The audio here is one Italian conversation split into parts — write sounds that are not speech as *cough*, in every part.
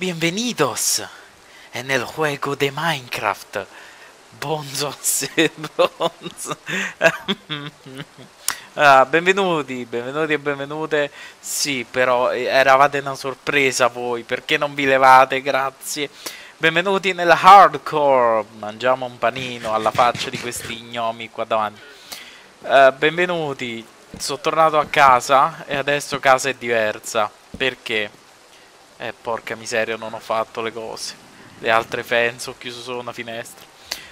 Bienvenidos en el juego de Minecraft. Bonzos e bronzo. *laughs* Ah, benvenuti, benvenuti e benvenute. Sì, però eh, eravate una sorpresa voi, perché non vi levate? Grazie. Benvenuti nel hardcore. Mangiamo un panino alla faccia di questi gnomi qua davanti. Uh, benvenuti, sono tornato a casa e adesso casa è diversa. Perché? Eh, porca miseria, non ho fatto le cose. Le altre fence, ho chiuso solo una finestra.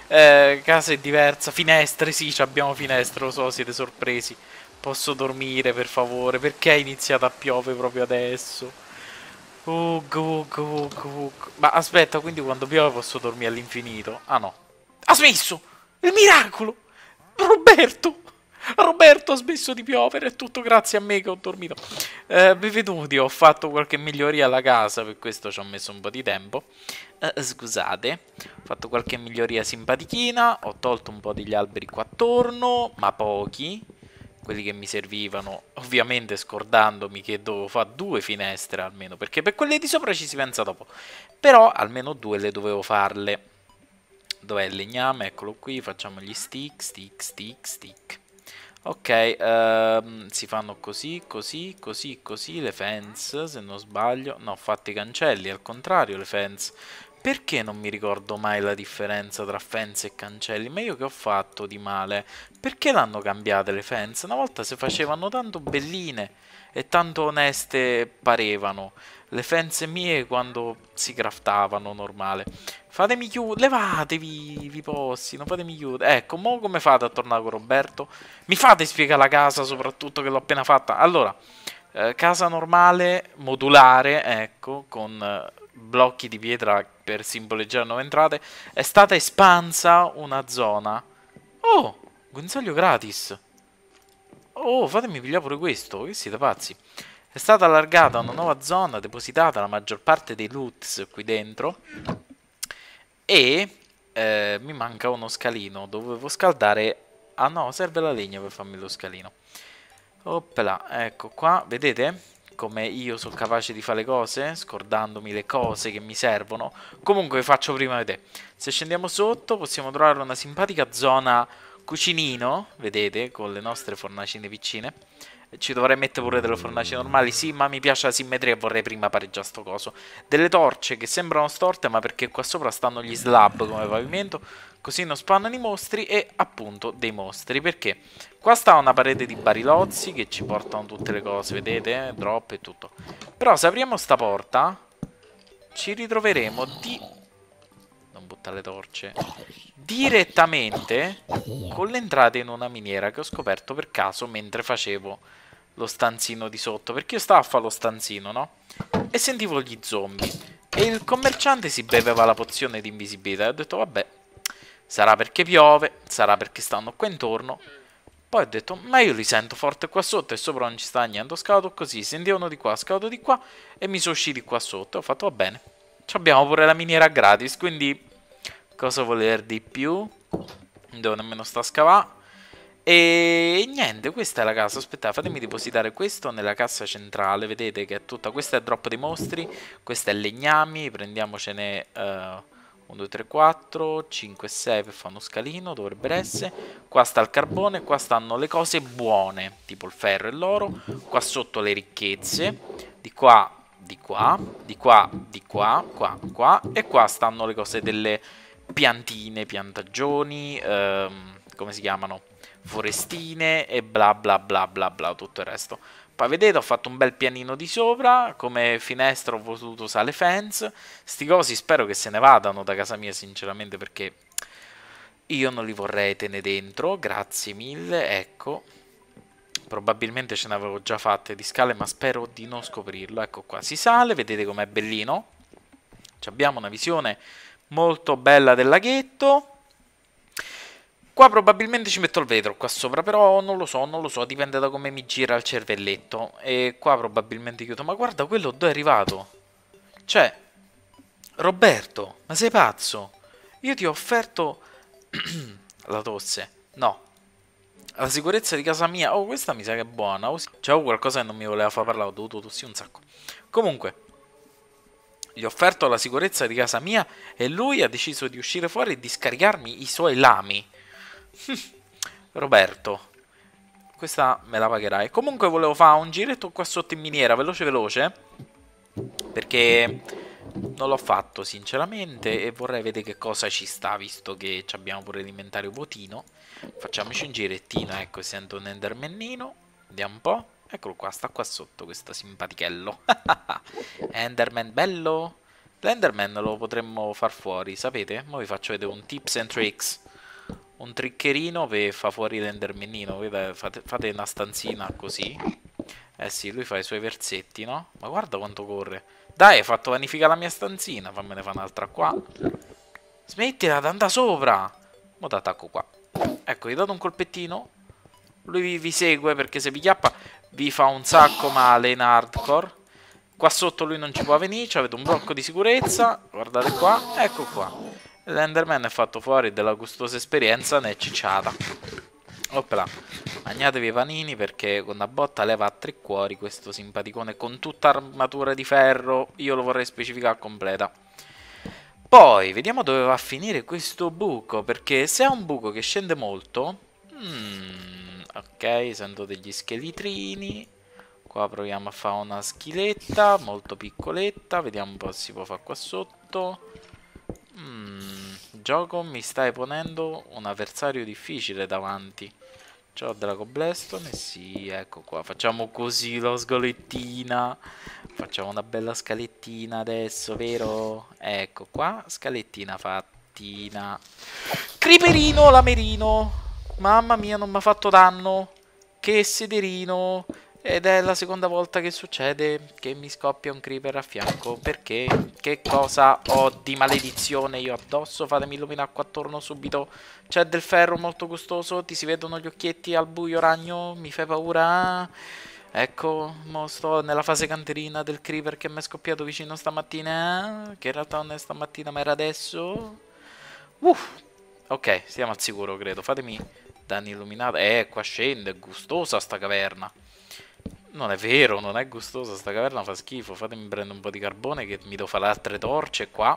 Eh, casa è diversa. Finestre, sì, abbiamo finestre, lo so, siete sorpresi. Posso dormire, per favore? Perché è iniziato a piovere proprio adesso? Ug, ug, ug, ug. Ma aspetta, quindi quando piove posso dormire all'infinito? Ah no. Ha smesso! Il miracolo! Roberto! Roberto ha smesso di piovere, è tutto grazie a me che ho dormito. Eh, benvenuti, ho fatto qualche miglioria alla casa, per questo ci ho messo un po' di tempo. Eh, scusate, ho fatto qualche miglioria simpatichina, ho tolto un po' degli alberi qua attorno, ma pochi. Quelli che mi servivano, ovviamente scordandomi che dovevo fare due finestre almeno, perché per quelle di sopra ci si pensa dopo. Però almeno due le dovevo farle. Dov'è il legname? Eccolo qui, facciamo gli stick, stick, stick, stick. Ok, um, si fanno così, così, così, così le fence, se non sbaglio. No, fatti i cancelli, al contrario le fence. Perché non mi ricordo mai la differenza tra fence e cancelli? Ma io che ho fatto di male? Perché l'hanno cambiate le fence? Una volta si facevano tanto belline e tanto oneste parevano. Le fence mie quando si craftavano normale. Fatemi chiudere, levatevi vi posti, non fatemi chiudere. Ecco, mo come fate a tornare con Roberto? Mi fate spiegare la casa soprattutto che l'ho appena fatta. Allora, eh, casa normale, modulare, ecco, con... Eh, blocchi di pietra per simboleggiare nuove entrate, è stata espansa una zona. Oh, guinzaglio gratis. Oh, fatemi pigliare pure questo, che siete pazzi. È stata allargata una nuova zona, depositata la maggior parte dei loots qui dentro. E eh, mi manca uno scalino, dovevo scaldare... Ah no, serve la legna per farmi lo scalino. Oppela, ecco qua, vedete? come io sono capace di fare le cose, scordandomi le cose che mi servono. Comunque faccio prima di te. Se scendiamo sotto possiamo trovare una simpatica zona cucinino, vedete, con le nostre fornacine piccine. Ci dovrei mettere pure delle fornaci normali, sì, ma mi piace la simmetria e vorrei prima pareggiare sto coso. Delle torce che sembrano storte, ma perché qua sopra stanno gli slab come pavimento così non spawnano i mostri e appunto dei mostri perché qua sta una parete di barilozzi che ci portano tutte le cose vedete eh, drop e tutto però se apriamo sta porta ci ritroveremo di non buttare le torce direttamente con l'entrata in una miniera che ho scoperto per caso mentre facevo lo stanzino di sotto perché io stavo a fare lo stanzino no? e sentivo gli zombie e il commerciante si beveva la pozione di invisibilità e ho detto vabbè Sarà perché piove, sarà perché stanno qua intorno. Poi ho detto, ma io li sento forte qua sotto e sopra non ci sta niente. Ho scavato così, sentivano di qua, scavato di qua e mi sono usciti qua sotto. Ho fatto, va bene. Ci abbiamo pure la miniera gratis, quindi cosa voler di più? Non devo nemmeno sta scavare. E niente, questa è la casa. Aspettate, fatemi depositare questo nella cassa centrale. Vedete che è tutta... Questa è drop dei mostri, questa è legnami, prendiamocene... Uh 1, 2, 3, 4, 5, 6 per fare uno scalino, dovrebbero essere. Qua sta il carbone, qua stanno le cose buone, tipo il ferro e l'oro. Qua sotto le ricchezze, di qua, di qua, di qua, di qua, qua, qua. E qua stanno le cose delle piantine, piantagioni, ehm, come si chiamano? Forestine e bla bla bla bla bla, tutto il resto. Poi vedete, ho fatto un bel pianino di sopra, come finestra ho potuto usare le fence. Sti cosi spero che se ne vadano da casa mia, sinceramente, perché io non li vorrei tenere dentro. Grazie mille, ecco. Probabilmente ce ne avevo già fatte di scale, ma spero di non scoprirlo. Ecco qua, si sale, vedete com'è bellino. Ci abbiamo una visione molto bella del laghetto. Qua probabilmente ci metto il vetro qua sopra, però non lo so, non lo so, dipende da come mi gira il cervelletto. E qua probabilmente chiudo. Ma guarda quello dove è arrivato. Cioè, Roberto, ma sei pazzo? Io ti ho offerto *clears throat* la tosse. No. La sicurezza di casa mia. Oh, questa mi sa che è buona. Oh, C'è oh, qualcosa che non mi voleva far parlare, ho dovuto tossire un sacco. Comunque, gli ho offerto la sicurezza di casa mia e lui ha deciso di uscire fuori e di scaricarmi i suoi lami. *laughs* Roberto, questa me la pagherai. Comunque volevo fare un giretto qua sotto in miniera, veloce veloce, perché non l'ho fatto sinceramente e vorrei vedere che cosa ci sta, visto che abbiamo pure l'inventario vuotino. Facciamoci un girettino, ecco, sento un endermannino, vediamo un po'. Eccolo qua, sta qua sotto questo simpatichello. *laughs* Enderman bello. L'Enderman lo potremmo far fuori, sapete? Ora vi faccio vedere un tips and tricks un triccherino per fa fuori l'endermenino. Vede, fate, fate, una stanzina così. Eh sì, lui fa i suoi versetti, no? Ma guarda quanto corre. Dai, hai fatto vanifica la mia stanzina. Fammene fare un'altra qua. Smettila, da sopra. Mo attacco qua. Ecco, gli dato un colpettino. Lui vi, vi, segue perché se vi chiappa vi fa un sacco male in hardcore. Qua sotto lui non ci può venire, cioè avete un blocco di sicurezza. Guardate qua, ecco qua. L'Enderman è fatto fuori della gustosa esperienza ne è cicciata. Oppla, magnatevi i panini perché con una botta leva a tre cuori questo simpaticone con tutta armatura di ferro. Io lo vorrei specificare completa. Poi, vediamo dove va a finire questo buco, perché se è un buco che scende molto... Hmm, ok, sento degli scheletrini. Qua proviamo a fare una schiletta, molto piccoletta. Vediamo un po' se si può fare qua sotto. Hmm, Gioco mi stai ponendo un avversario difficile davanti. C'ho Draco Blaston e sì, ecco qua. Facciamo così la scalettina. Facciamo una bella scalettina adesso, vero? Ecco qua, scalettina fattina. Creeperino, lamerino. Mamma mia, non mi ha fatto danno. Che sederino. Ed è la seconda volta che succede che mi scoppia un creeper a fianco. Perché? Che cosa ho di maledizione io addosso? Fatemi illuminare qua attorno subito. C'è del ferro molto gustoso. Ti si vedono gli occhietti al buio ragno. Mi fai paura. Ecco, mo sto nella fase canterina del creeper che mi è scoppiato vicino stamattina. Che in realtà non è stamattina ma era adesso. Uff. Ok, stiamo al sicuro credo. Fatemi danni illuminati. Eh, qua scende. È gustosa sta caverna. Non è vero, non è gustosa, sta caverna fa schifo, fatemi prendere un po' di carbone che mi do fare altre torce qua.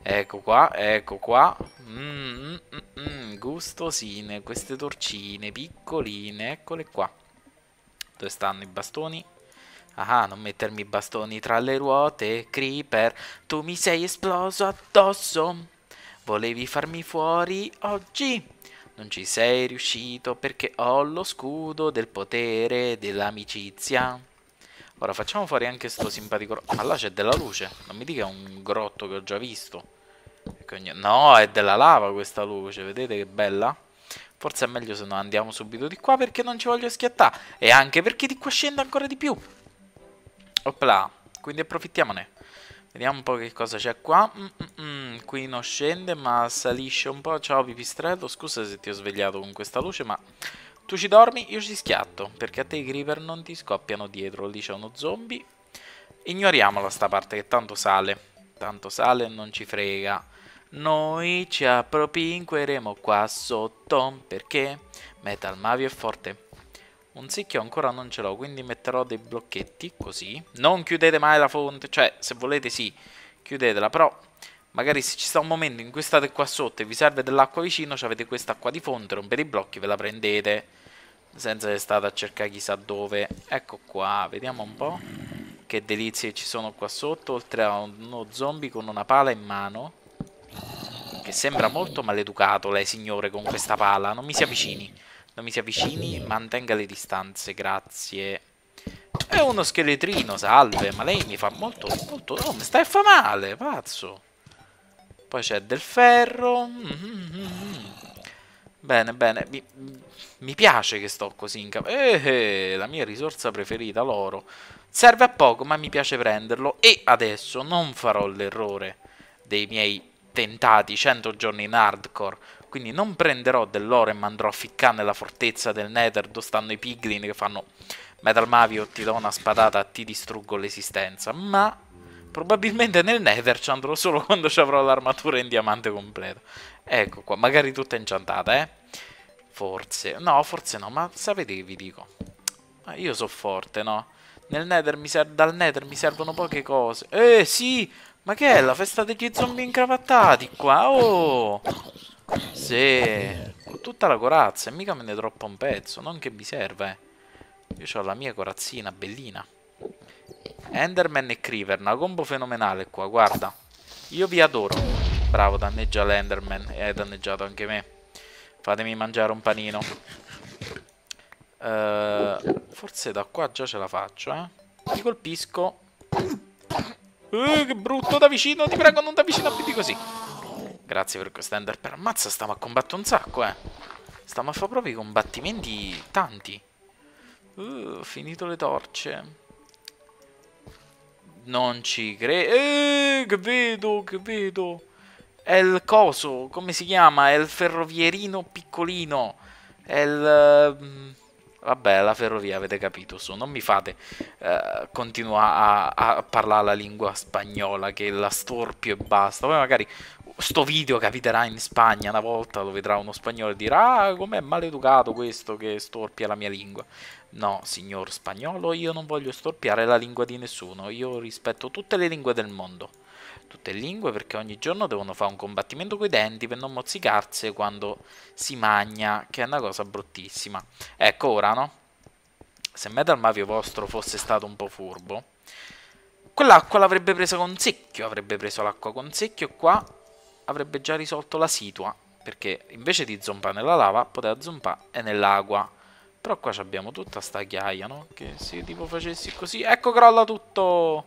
Ecco qua, ecco qua. Mm, mm, mm, mm, gustosine, queste torcine piccoline, eccole qua. Dove stanno i bastoni? Ah, ah, non mettermi i bastoni tra le ruote, Creeper, tu mi sei esploso addosso. Volevi farmi fuori oggi? Non ci sei riuscito perché ho lo scudo del potere dell'amicizia. Ora facciamo fuori anche sto simpatico... Ma là c'è della luce. Non mi dica un grotto che ho già visto. Ecco, no, è della lava questa luce. Vedete che bella? Forse è meglio se non andiamo subito di qua perché non ci voglio schiattare. E anche perché di qua scende ancora di più. Opla. Quindi approfittiamone. Vediamo un po' che cosa c'è qua. Mm -mm, mm qui non scende, ma salisce un po'. Ciao pipistrello, scusa se ti ho svegliato con questa luce, ma... Tu ci dormi, io ci schiatto, perché a te i creeper non ti scoppiano dietro. Lì c'è uno zombie. Ignoriamola sta parte che tanto sale. Tanto sale non ci frega. Noi ci appropinqueremo qua sotto, perché Metal Mavi è forte. Un secchio ancora non ce l'ho, quindi metterò dei blocchetti, così. Non chiudete mai la fonte, cioè, se volete sì, chiudetela, però... Magari se ci sta un momento in cui state qua sotto e vi serve dell'acqua vicino, avete quest'acqua di fonte, rompete i blocchi, ve la prendete. Senza che state a cercare chissà dove. Ecco qua, vediamo un po' che delizie ci sono qua sotto, oltre a uno zombie con una pala in mano. Che sembra molto maleducato lei, signore, con questa pala. Non mi si avvicini. Non mi si avvicini, mantenga le distanze, grazie. È uno scheletrino, salve, ma lei mi fa molto, molto... Oh, mi sta e fa male, pazzo. Poi c'è del ferro. Mm-hmm. Bene, bene. Mi, mi, piace che sto così in capo. Eh, eh, la mia risorsa preferita, l'oro. Serve a poco, ma mi piace prenderlo. E adesso non farò l'errore dei miei tentati 100 giorni in hardcore quindi non prenderò dell'oro e mandrò a ficcare nella fortezza del Nether dove stanno i piglin che fanno Metal Mavi ti do una spadata ti distruggo l'esistenza. Ma probabilmente nel Nether ci andrò solo *laughs* quando ci avrò l'armatura in diamante completa. Ecco qua, magari tutta ingiantata, eh? Forse. No, forse no, ma sapete che vi dico? Ma ah, io so forte, no? Nel nether mi ser dal Nether mi servono poche cose. Eh, sì! Ma che è la festa degli zombie incravattati qua? Oh! Sì, con tutta la corazza e mica me ne troppo un pezzo, non che mi serve. Eh. Io ho la mia corazzina bellina. Enderman e Creeper, una combo fenomenale qua, guarda. Io vi adoro. Bravo, danneggia l'Enderman e hai danneggiato anche me. Fatemi mangiare un panino. Uh, forse da qua già ce la faccio, eh. Ti colpisco. Uh, che brutto, da vicino, ti prego non da vicino, più di così. Grazie per questo ender per ammazza, stiamo a combattere un sacco, eh. Stiamo a fare proprio i combattimenti tanti. Uh, finito le torce. Non ci credo. Eh, che vedo, che vedo. È il coso, come si chiama? È il ferrovierino piccolino. È il... Mm, vabbè, la ferrovia, avete capito, su. Non mi fate uh, continuare a, a, parlare la lingua spagnola, che è la storpio e basta. Poi magari sto video capiterà in Spagna una volta, lo vedrà uno spagnolo e dirà ah, com'è maleducato questo che storpia la mia lingua. No, signor spagnolo, io non voglio storpiare la lingua di nessuno, io rispetto tutte le lingue del mondo. Tutte lingue perché ogni giorno devono fare un combattimento coi denti per non mozzicarsi quando si magna, che è una cosa bruttissima. Ecco ora, no? Se Metal Mavio vostro fosse stato un po' furbo, quell'acqua l'avrebbe presa con secchio, avrebbe preso l'acqua con secchio qua avrebbe già risolto la situa, perché invece di zompare nella lava, poteva zompare nell'acqua. Però qua abbiamo tutta sta ghiaia, no? Che se tipo facessi così, ecco crolla tutto!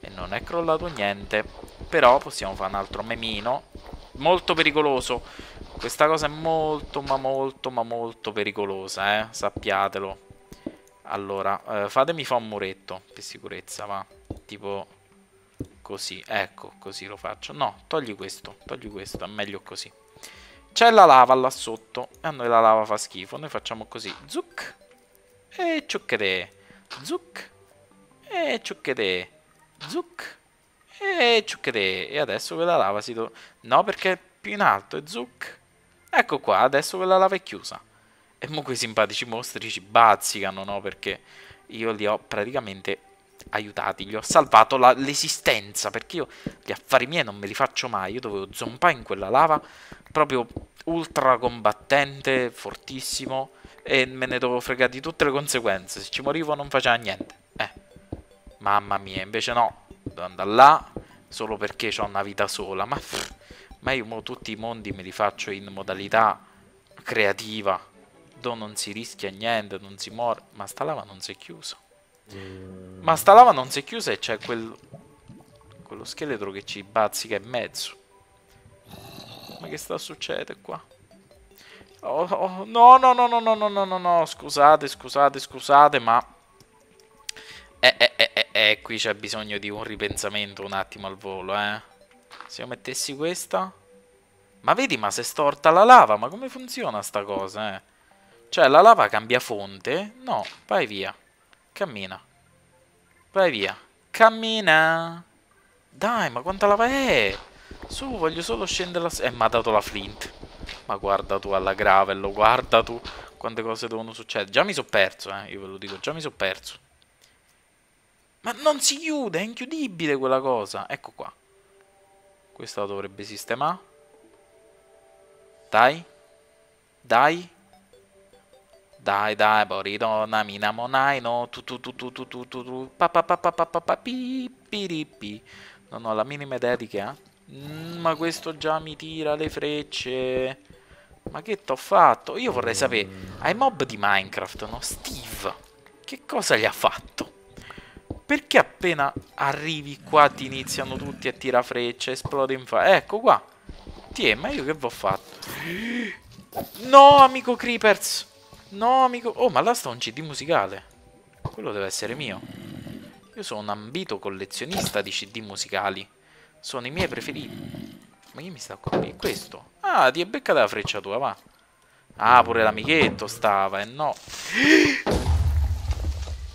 E non è crollato niente. Però possiamo fare un altro memino. Molto pericoloso. Questa cosa è molto, ma molto, ma molto pericolosa, eh? Sappiatelo. Allora, eh, fatemi fare un muretto, per sicurezza, va. Tipo così, ecco, così lo faccio. No, togli questo, togli questo, è meglio così. C'è la lava là sotto, e a noi la lava fa schifo, noi facciamo così, zuc, e ciucchete, zuc, e ciucchete, zuc, e ciucchete. E adesso quella lava si... Do... No, perché è più in alto, e zuc. Ecco qua, adesso quella lava è chiusa. E mo quei simpatici mostri ci bazzicano, no? Perché io li ho praticamente aiutati, gli ho salvato l'esistenza, perché io gli affari miei non me li faccio mai, io dovevo zompare in quella lava, proprio ultra combattente, fortissimo, e me ne dovevo fregare di tutte le conseguenze, se ci morivo non faceva niente, eh, mamma mia, invece no, devo andare là, solo perché ho una vita sola, ma, pff, ma io mo tutti i mondi me li faccio in modalità creativa, dove non si rischia niente, non si muore, ma sta lava non si è chiusa. Mm. Ma sta lava non si è chiusa e c'è quel... quello scheletro che ci bazzica in mezzo. Ma che sta succedendo qua? Oh, oh, no, no, no, no, no, no, no, no, scusate, scusate, scusate, ma... Eh, eh, eh, eh, eh qui c'è bisogno di un ripensamento un attimo al volo, eh. Se io mettessi questa... Ma vedi, ma se è storta la lava, ma come funziona sta cosa, eh? Cioè, la lava cambia fonte? No, vai via. Cammina. Vai via. Cammina. Dai, ma quanta lava è? Su, voglio solo scendere la... Eh, mi ha dato la flint. Ma guarda tu alla gravel, guarda tu quante cose devono succedere. Già mi sono perso, eh, io ve lo dico, già mi sono perso. Ma non si chiude, è inchiudibile quella cosa. Ecco qua. Questa la dovrebbe sistemare. Dai. Dai dai dai borido namina monaino tu tu tu tu tu tu tu tu pa pa pa pa pa pa pa pi piripi non ho la minima idea di che ha eh? mm, ma questo già mi tira le frecce ma che t'ho fatto io vorrei sapere ai mob di minecraft no steve che cosa gli ha fatto perché appena arrivi qua ti iniziano tutti a tirare frecce esplode in fa ecco qua ti ma io che vi fatto *gasps* no amico creepers No, amico. Oh, ma là sta un CD musicale. Quello deve essere mio. Io sono un ambito collezionista di CD musicali. Sono i miei preferiti. Ma chi mi sta qua? Questo. Ah, ti è beccata la freccia tua, va. Ah, pure l'amichetto stava, eh no.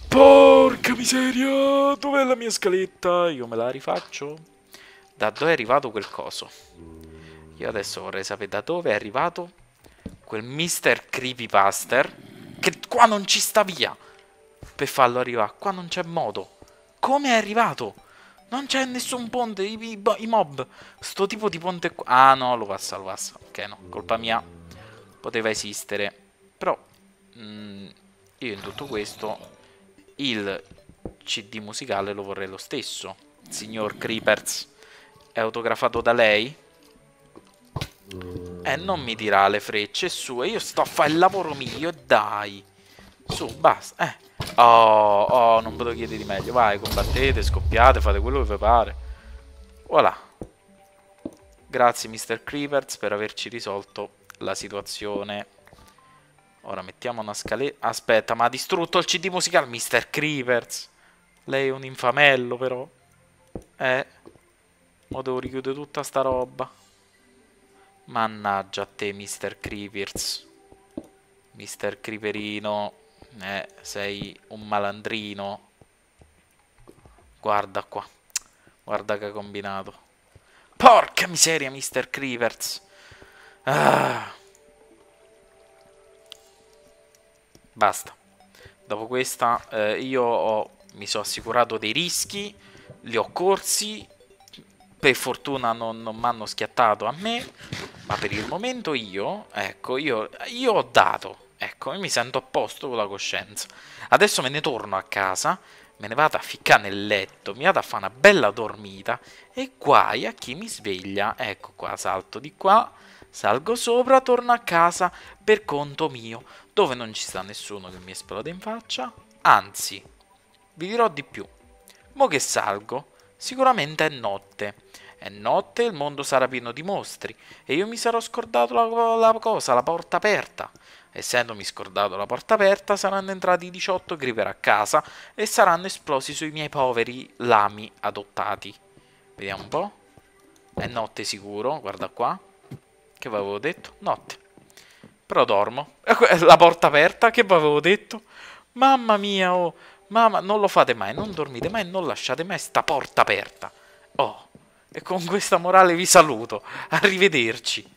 Porca miseria! Dov'è la mia scaletta? Io me la rifaccio. Da dove è arrivato quel coso? Io adesso vorrei sapere da dove è arrivato quel mister creepypaster che qua non ci sta via per farlo arrivare, qua non c'è modo. Come è arrivato? Non c'è nessun ponte, i, i, i, mob, sto tipo di ponte qua. Ah no, lo passa, lo passa, ok no, colpa mia, poteva esistere. Però mh, mm, io in tutto questo il CD musicale lo vorrei lo stesso. Signor Creepers, è autografato da lei? E eh, non mi dirà le frecce su E Io sto a fare il lavoro mio, dai. Su, basta. Eh. Oh, oh, non potevo chiedere di meglio. Vai, combattete, scoppiate, fate quello che vi pare. Voilà. Grazie, Mr. Creepers, per averci risolto la situazione. Ora mettiamo una scaletta. Aspetta, ma ha distrutto il CD musicale, Mr. Creepers. Lei è un infamello, però. Eh. Ma devo richiudere tutta sta roba. Mannaggia a te, Mr. Creepers. Mr. Creeperino. Eh, sei un malandrino. Guarda qua. Guarda che ha combinato. Porca miseria, Mr. Creepers. Ah. Basta. Dopo questa eh, io ho, mi sono assicurato dei rischi, li ho corsi, per fortuna non, non mi hanno schiattato a me, ma per il momento io, ecco, io, io ho dato, ecco, io mi sento a posto con la coscienza. Adesso me ne torno a casa, me ne vado a ficcare nel letto, mi vado a fare una bella dormita e guai a chi mi sveglia. Ecco qua, salto di qua, salgo sopra, torno a casa per conto mio, dove non ci sta nessuno che mi esplode in faccia. Anzi, vi dirò di più. Mo che salgo, sicuramente è notte. È notte e il mondo sarà pieno di mostri. E io mi sarò scordato la, la cosa, la porta aperta. Essendomi scordato la porta aperta, saranno entrati 18 creeper a casa e saranno esplosi sui miei poveri lami adottati. Vediamo un po'. È notte sicuro, guarda qua. Che vi avevo detto? Notte. Però dormo. *laughs* La porta aperta, che vi avevo detto? Mamma mia, oh. Mamma, non lo fate mai, non dormite mai, non lasciate mai sta porta aperta. Oh. E con questa morale vi saluto. Arrivederci.